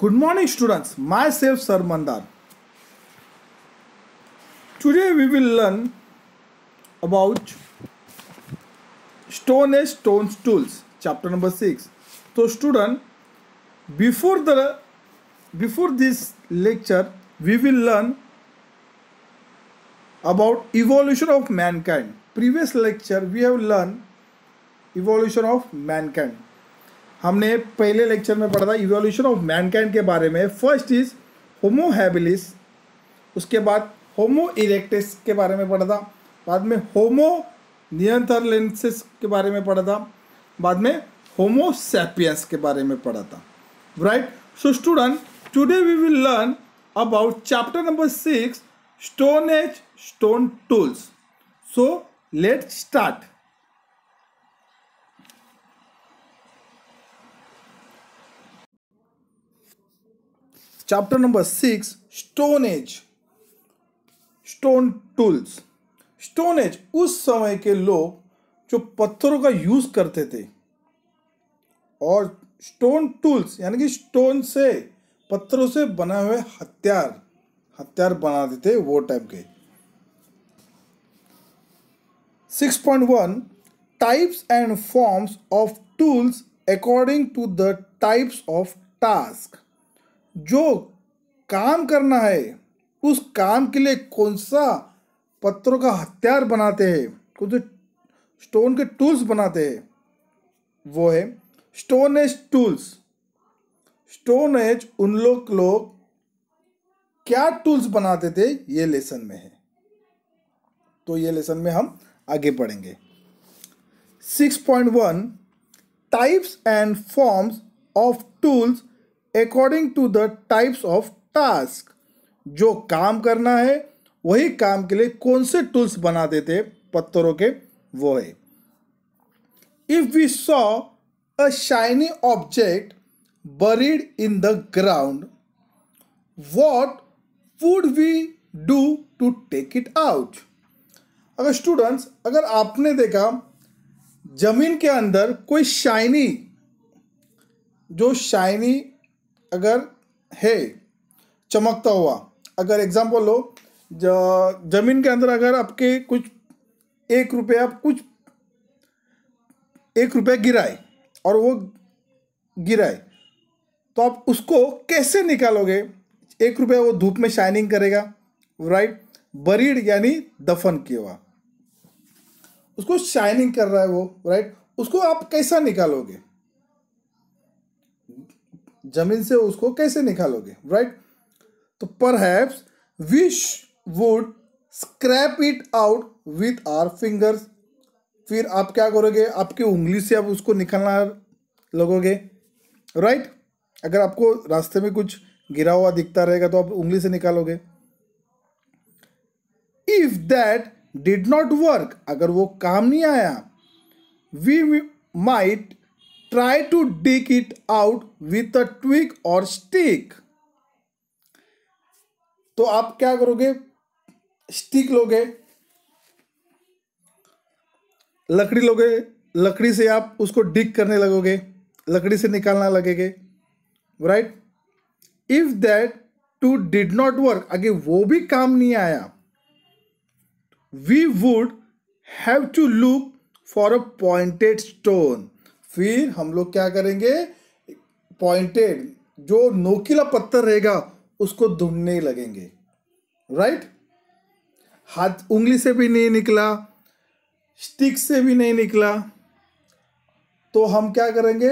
Good morning students myself sir Mandar today we will learn about stone age stone tools chapter number six तो student before the before this lecture we will learn about evolution of mankind previous lecture we have learn evolution of mankind हमने पहले lecture में पढ़ा था evolution of Mankind के बारे में first is Homo habilis उसके बाद होमो इरेक्टिस के बारे में पढ़ा था बाद में होमो नियंत्रलेंसिस के बारे में पढ़ा था बाद में होमो के बारे में पढ़ा था right so student today we will learn about chapter number six stone age stone tools so let start chapter number six stone age stone tools stone age उस समय के लोग जो पत्थरों का यूज करते थे और स्टोन टूल्स यानी कि स्टोन से पत्थरों से बनाए हुए हथियार हथियार बनाते थे वो टाइप के six point one types and forms of tools according to the types of task जो काम करना है उस काम के लिए कौन सा पत्थरों का हथियार बनाते हैं कौन से स्टोन के टूल्स बनाते हैं वो है stone age tools stone age उन लोग लोग क्या टूल्स बनाते थे ये लेसन में है तो ये लेसन में हम आगे पढ़ेंगे six point one types and forms of tools according to the types of task जो काम करना है वही काम के लिए कौन से टूल्स बना देते पत्थरों के वो है if we saw a shiny object buried in the ground what would we do to take it out अगर स्टूडेंट्स अगर आपने देखा जमीन के अंदर कोई शाइनी जो शाइनी अगर है चमकता हुआ अगर एग्जाम्पल लो जमीन के अंदर अगर आपके कुछ एक रुपया आप कुछ एक रुपया गिराए और वो गिराए तो आप उसको कैसे निकालोगे एक रुपया वो धूप में शाइनिंग करेगा राइट बरीड यानी दफन किया हुआ उसको शाइनिंग कर रहा है वो राइट उसको आप कैसा निकालोगे जमीन से उसको कैसे निकालोगे राइट तो पर wish would scrape it out with our fingers फिर आप क्या करोगे आपकी उंगली से आप उसको निकालना लगोगे राइट right? अगर आपको रास्ते में कुछ गिरा हुआ दिखता रहेगा तो आप उंगली से निकालोगे if that did not work अगर वो काम नहीं आया we might try to dig it out with a twig or stick तो आप क्या करोगे स्टिक लोगे लकड़ी लोगे लकड़ी से आप उसको डिग करने लगोगे लकड़ी से निकालना लगेगे right if that too did not work अगे वो भी काम नहीं आया we would have to look for a pointed stone फिर हम लोग क्या करेंगे पॉइंटेड जो नोकीला पत्थर रहेगा उसको ढूंढने लगेंगे राइट हाथ उंगली से भी नहीं निकला स्टिक से भी नहीं निकला तो हम क्या करेंगे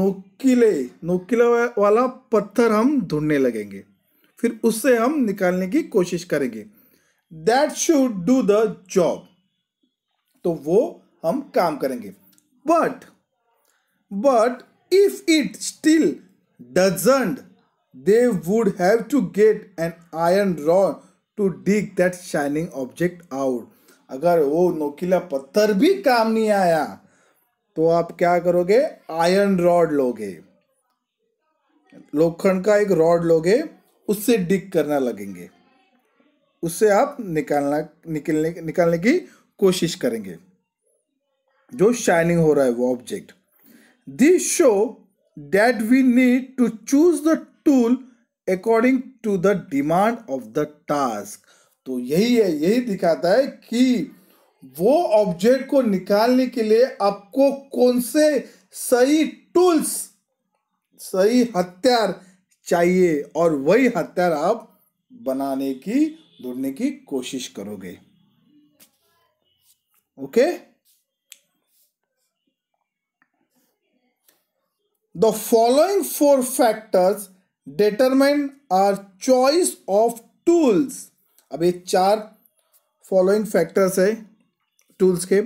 नोकीले नोकीला वाला पत्थर हम ढूंढने लगेंगे फिर उससे हम निकालने की कोशिश करेंगे that should do the job तो वो हम काम करेंगे but but if it still doesn't they would have to get an iron rod to dig that shining object out अगर वो नोकीला पत्थर भी काम नहीं आया तो आप क्या करोगे आयरन रॉड लोगे लोखंड का एक रॉड लोगे उससे डिग करना लगेंगे उससे आप निकालना निकलने निकालने की कोशिश करेंगे जो शाइनिंग हो रहा है वो object These show that we need to choose the tool according to the demand of the task. तो यही है यही दिखाता है कि वो ऑब्जेक्ट को निकालने के लिए आपको कौन से सही टूल्स सही हथियार चाहिए और वही हथियार आप बनाने की ढूंढने की कोशिश करोगे okay okay? The following four factors determine our choice of tools. अब ये चार फॉलोइंग फैक्टर्स है टूल्स के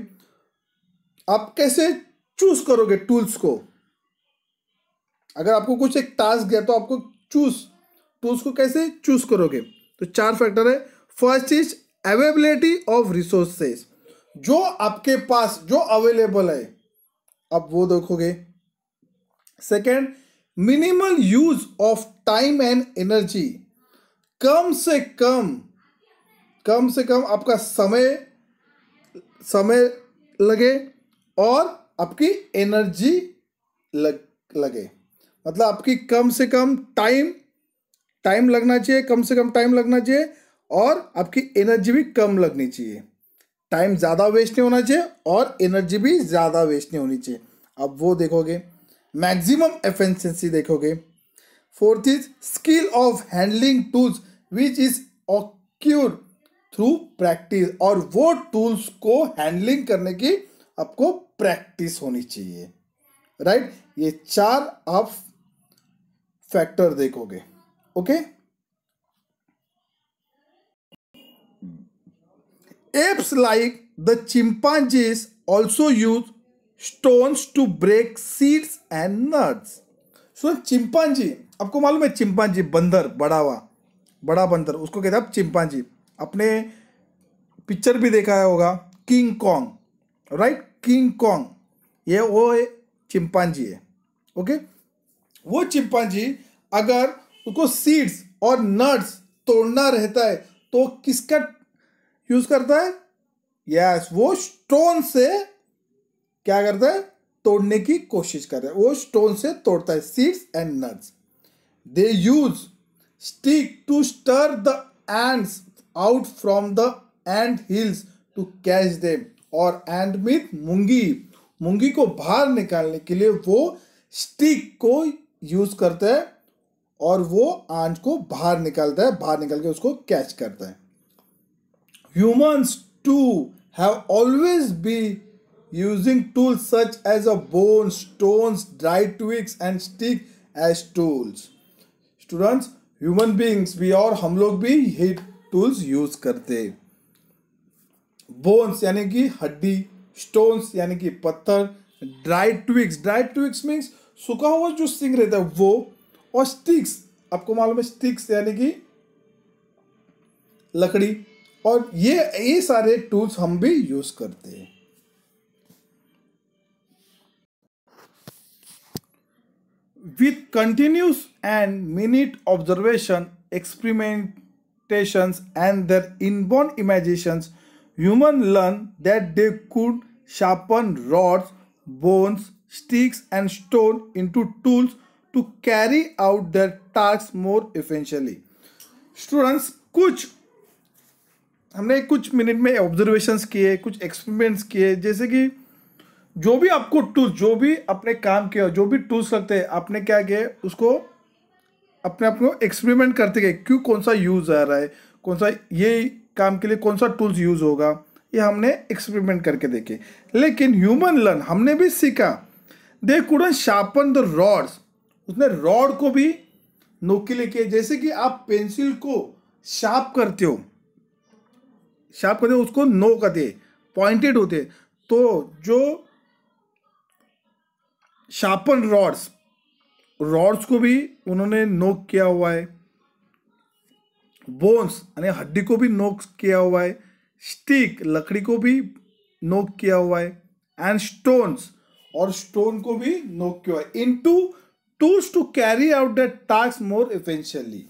आप कैसे चूज करोगे टूल्स को अगर आपको कुछ एक टास्क दिया तो आपको चूज टूल्स को कैसे चूज करोगे तो चार फैक्टर है first is availability of resources जो आपके पास जो अवेलेबल है आप वो देखोगे second minimal use of time and energy कम से कम कम से कम आपका समय समय लगे और आपकी एनर्जी लग लगे मतलब आपकी कम से कम टाइम टाइम लगना चाहिए कम से कम टाइम लगना चाहिए और आपकी एनर्जी भी कम लगनी चाहिए टाइम ज़्यादा वेस्ट नहीं होना चाहिए और एनर्जी भी ज़्यादा वेस्ट नहीं होनी चाहिए अब वो देखोगे मैक्सिमम एफिशिएंसी देखोगे fourth is skill of handling tools which is occur through practice और वो टूल्स को हैंडलिंग करने की आपको प्रैक्टिस होनी चाहिए राइट right? ये चार आप फैक्टर देखोगे okay apes like the chimpanzees also use stones to break seeds and nuts so chimpanzee आपको मालूम है चिंपांजी बंदर बड़ा हुआ बड़ा बंदर उसको कहते हैं आप चिंपांजी अपने पिक्चर भी देखा होगा King Kong right King Kong ये वो चिंपांजी है ओके वो चिंपांजी अगर उसको सीड्स और नट्स तोड़ना रहता है तो किसका यूज़ करता है यस yes, वो स्टोन से क्या करता है तोड़ने की कोशिश करता है वो स्टोन से तोड़ता है seeds and nuts they use stick to stir the ants out from the ant hills to catch them और एंड मीट मुंगी मुंगी को बाहर निकालने के लिए वो स्टिक को यूज करता है और वो आंच को बाहर निकालता है बाहर निकाल के उसको कैच करता है humans too have always be using tools such as a bone, stones, dry twigs and stick as tools. Students, human beings भी और हम लोग भी ये tools use करते बोन्स यानी कि हड्डी स्टोन्स यानी कि पत्थर dry twigs dry twigs means सूखा हुआ जो सिंग रहता है वो और स्टिक्स आपको मालूम है स्टिक्स यानी कि लकड़ी और ये ये सारे टूल्स हम भी यूज़ करते हैं With continuous and minute observation, experimentations and their inborn imaginations, human learn that they could sharpen rods, bones, sticks and stone into tools to carry out their tasks more efficiently. students kuch हमने कुछ minute में observations किए कुछ experiments किए जैसे कि जो भी आपको टूल्स जो भी अपने काम के जो भी टूल्स लगते हैं आपने क्या किया उसको अपने आप को एक्सपेरिमेंट करते गए क्यों कौन सा यूज़ आ रहा है कौन सा ये काम के लिए कौन सा टूल्स यूज़ होगा ये हमने एक्सपेरिमेंट करके देखे लेकिन ह्यूमन लर्न हमने भी सीखा they could sharpen the rods उसने रॉड को भी नोकीले किए जैसे कि आप पेंसिल को शार्प करते हो शार्प करते हो उसको नो करते पॉइंटेड होते तो जो शार्पन रॉड्स रॉड्स को भी उन्होंने नोक किया हुआ है बोन्स यानी हड्डी को भी नोक किया हुआ है स्टिक लकड़ी को भी नोक किया हुआ है एंड स्टोन्स और स्टोन को भी नोक किया हुआ है into tools to carry out that task more efficiently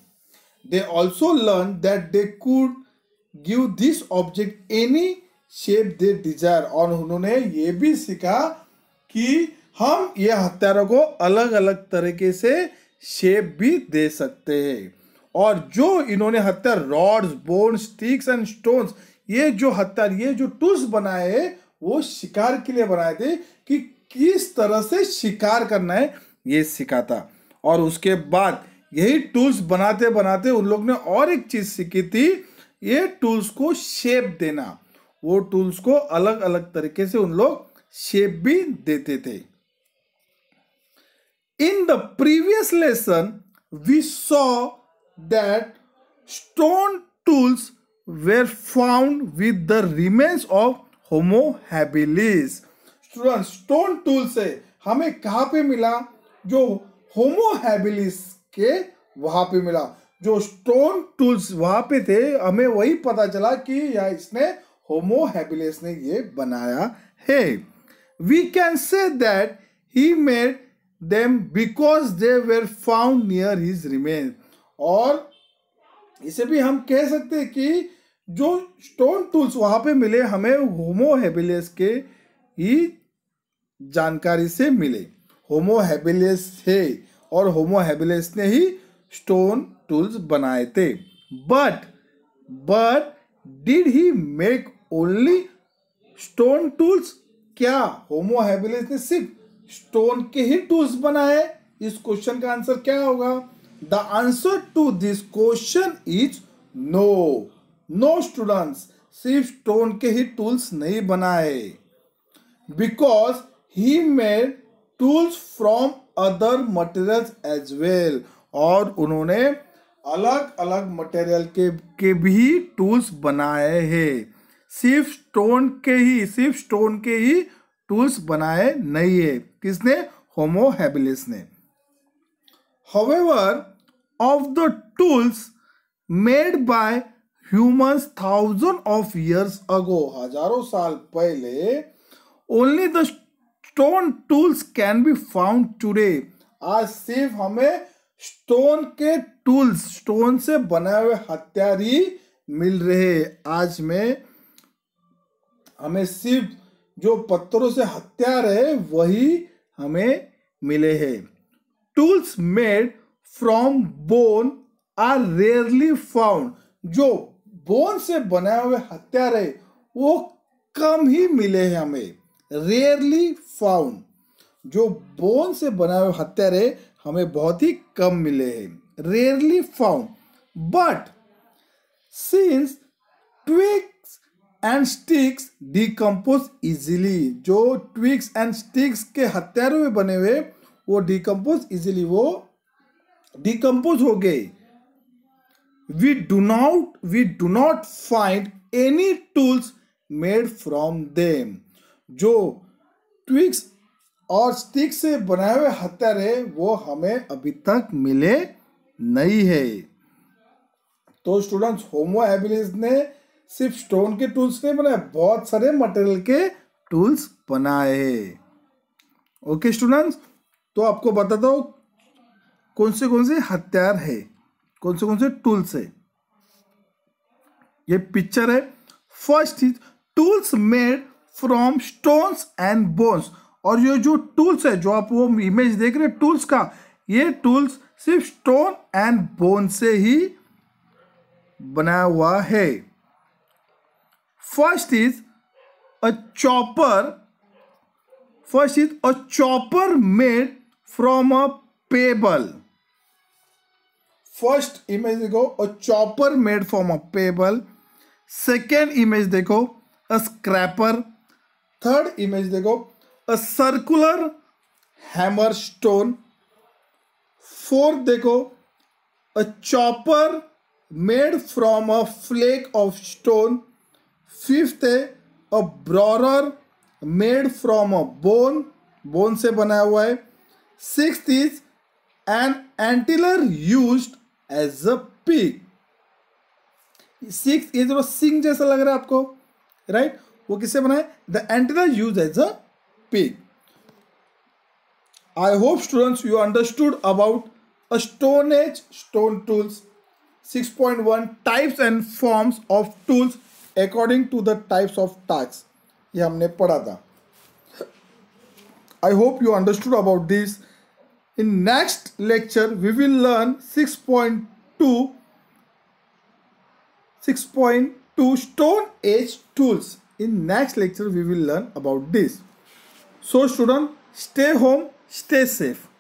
they also learn that they could give this object any shape they desire और उन्होंने ये भी सीखा कि हम ये हथियारों को अलग अलग तरीके से शेप भी दे सकते हैं और जो इन्होंने हथियार rods bone sticks and stones ये जो हथियार ये जो टूल्स बनाए हैं वो शिकार के लिए बनाए थे कि किस तरह से शिकार करना है ये सिखाता और उसके बाद यही टूल्स बनाते बनाते उन लोग ने और एक चीज़ सीखी थी ये टूल्स को शेप देना वो टूल्स को अलग अलग तरीके से उन लोग शेप भी देते थे In the previous lesson, we saw that stone tools were found with the remains of Homo habilis. Student stone tool से हमें कहाँ पे मिला जो होमो हैबिलिस के वहाँ पे मिला जो स्टोन टूल्स वहाँ पे थे हमें वही पता चला कि या इसने होमो हैबिलिस ने ये बनाया है we can see that he made them because they were found near his remain और इसे भी हम कह सकते हैं कि जो स्टोन टूल्स वहाँ पे मिले हमें होमो हेबिलियस के ही जानकारी से मिले होमो हेबिलियस थे और होमो हेबिलियस ने ही स्टोन टूल्स बनाए थे but but did he make only stone tools क्या होमो हेबिलियस ने सिर्फ स्टोन के ही टूल्स बनाए इस क्वेश्चन का आंसर क्या होगा the answer to this question is no no students सिर्फ स्टोन के ही टूल्स नहीं बनाए because he made tools from other material as well और उन्होंने अलग अलग मटेरियल के के भी टूल्स बनाए हैं सिर्फ स्टोन के ही सिर्फ स्टोन के ही टूल्स बनाए नहीं है किसने होमोहेबिलिस ने however of the tools made by humans thousand of years ago हजारों साल पहले only the stone tools can be found today आज सिर्फ हमें स्टोन के टूल्स स्टोन से बनाए हुए हथियार ही मिल रहे आज में हमें सिर्फ जो पत्थरों से हथियार है वही हमें मिले हैं tools made from bone are rarely found जो बोन से बनाए हुए हथियार है वो कम ही मिले हैं हमें रेयरली फाउंड जो बोन से बनाए हुए हथियार है हमें बहुत ही कम मिले हैं rarely found but since twig and sticks decompose easily जो ट्विक्स एंड स्टिक्स के हथियारों में बने हुए वो डीकम्पोज इजिली वो डीकम्पोज हो गए we do not we do not find any tools made from them जो ट्विक्स और स्टिक्स से बनाए हुए है वो हमें अभी तक मिले नहीं है तो स्टूडेंट्स होमो एबिलिस ने सिर्फ स्टोन के टूल्स नहीं बनाए बहुत सारे मटेरियल के टूल्स बनाए ओके स्टूडेंट्स तो आपको बता दो कौन से कौन से हथियार है कौन से कौन से टूल्स है ये पिक्चर है first is tools made from stones and bones और ये जो टूल्स है जो आप वो इमेज देख रहे हैं टूल्स का ये टूल्स सिर्फ स्टोन एंड बोन से ही बनाया हुआ है first is a chopper first is a chopper made from a pebble first image देखो a chopper made from a pebble second image देखो अ स्क्रैपर थर्ड इमेज देखो a circular hammer stone fourth देखो a chopper made from a flake of stone fifth है a borer made from a bone bone से बनाया हुआ है six is an antler use as a pick six is सिंग जैसा लग रहा है आपको राइट right? वो किससे बनाए the antler use as a pick I hope students you understood about a stone age stone tools 6.1 types and forms of tools according to the types of task ये हमने पढ़ा था I hope you understood about this in next lecture we will learn six point two six point two stone age tools in next lecture we will learn about this so student stay home stay safe